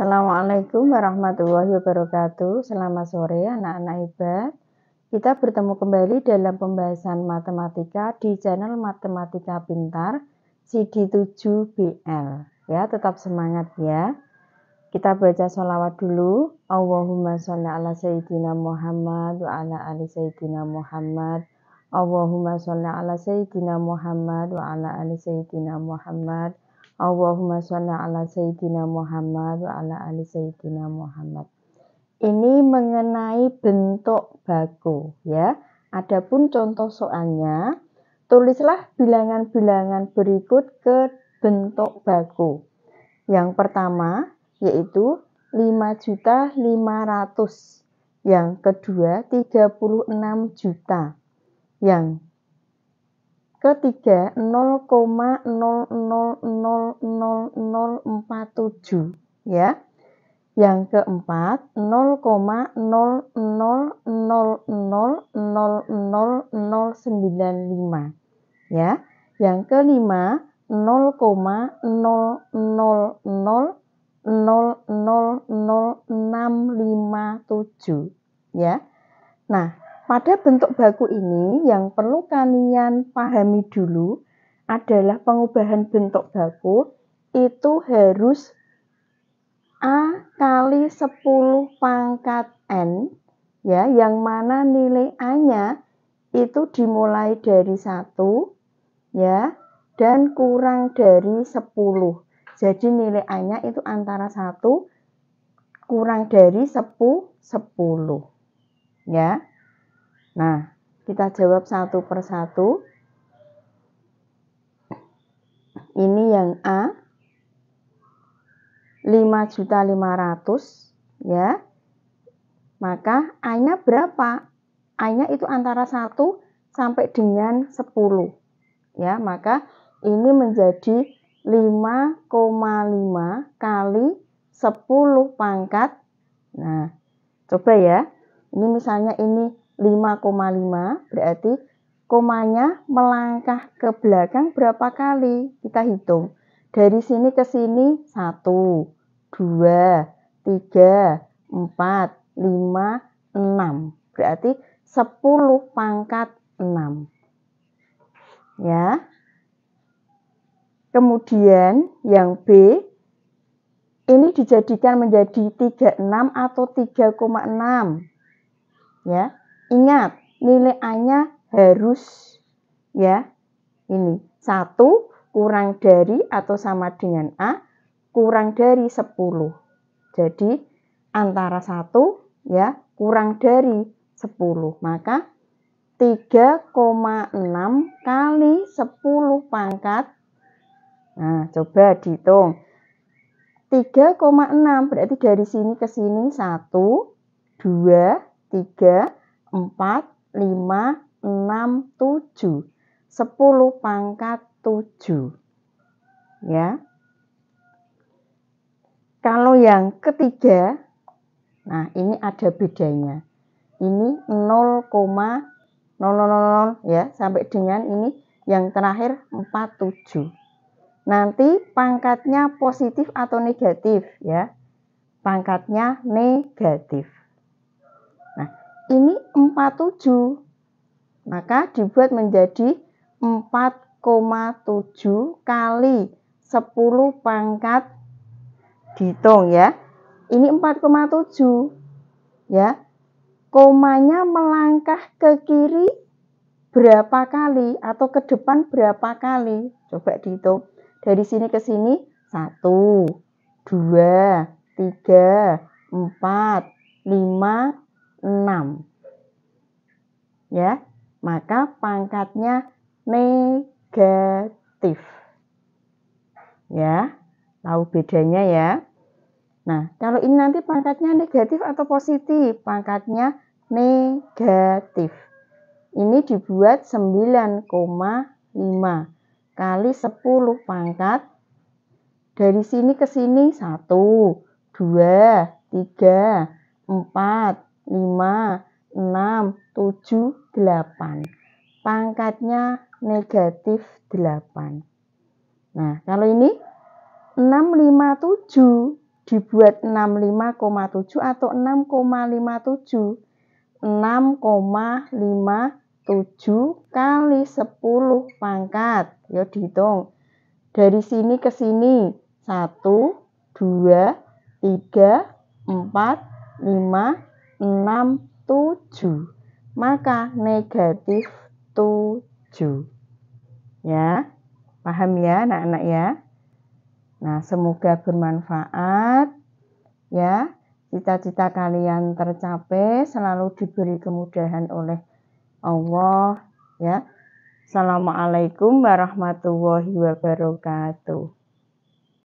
Assalamualaikum warahmatullahi wabarakatuh. Selamat sore anak-anak hebat. Kita bertemu kembali dalam pembahasan matematika di channel Matematika Pintar CD7BL. Ya, tetap semangat ya. Kita baca sholawat dulu. Allahumma sholli ala sayyidina Muhammad wa ala ali sayyidina Muhammad. Allahumma sholli ala sayyidina Muhammad wa ala ali sayyidina Muhammad. Allahumma sholli ala sayyidina Muhammad wa ala ali sayyidina Muhammad. Ini mengenai bentuk baku ya. Adapun contoh soalnya, tulislah bilangan-bilangan berikut ke bentuk baku. Yang pertama yaitu 5.500. Yang kedua 36 juta. Yang Ketiga, 0,000047 ya. Yang keempat, 0,000000095 ya. Yang kelima, 0,000000067 ya. Nah, pada bentuk baku ini yang perlu kalian pahami dulu adalah pengubahan bentuk baku itu harus A kali 10 pangkat N ya yang mana nilai A-nya itu dimulai dari 1 ya dan kurang dari 10. Jadi nilai A-nya itu antara 1 kurang dari 10 10. Ya. Nah, kita jawab satu persatu. Ini yang A 5.500 ya. Maka A-nya berapa? A-nya itu antara 1 sampai dengan 10. Ya, maka ini menjadi 5,5 kali 10 pangkat. Nah, coba ya. Ini misalnya ini 5,5 berarti komanya melangkah ke belakang berapa kali kita hitung dari sini ke sini 1 2 3 4 5 6 berarti 10 pangkat 6 ya kemudian yang B ini dijadikan menjadi 36 atau 3,6 ya Ingat, nilai A-nya harus ya ini satu kurang dari atau sama dengan A kurang dari 10. Jadi antara 1 ya kurang dari 10. Maka 3,6 kali 10 pangkat. Nah, coba dihitung. 3,6 berarti dari sini ke sini 1 2 3 4, 5, 6, 7. 10 pangkat 7. Ya. Kalau yang ketiga, nah ini ada bedanya. Ini 0, 0, 0, 0 ya sampai dengan ini yang terakhir 47. Nanti pangkatnya positif atau negatif ya. Pangkatnya negatif. Nah, ini 47. Maka dibuat menjadi 4,7 kali 10 pangkat dihitung ya. Ini 4,7 ya. Komanya melangkah ke kiri berapa kali atau ke depan berapa kali? Coba dihitung. Dari sini ke sini 1 2 3 4 5 6 ya, maka pangkatnya negatif. Ya, tahu bedanya ya. Nah, kalau ini nanti pangkatnya negatif atau positif, pangkatnya negatif. Ini dibuat 9,5 kali 10 pangkat. Dari sini ke sini 1, 2, 3, 4, 5, 6, 7, 8. Pangkatnya negatif 8. Nah, kalau ini 657 dibuat 65,7 atau 6,57. 6,57 kali 10 pangkat. Ya dihitung. Dari sini ke sini 1 2 3 4 5 6 7 maka negatif 7 ya paham ya anak-anak ya nah semoga bermanfaat ya cita-cita kalian tercapai selalu diberi kemudahan oleh Allah ya Assalamualaikum warahmatullahi wabarakatuh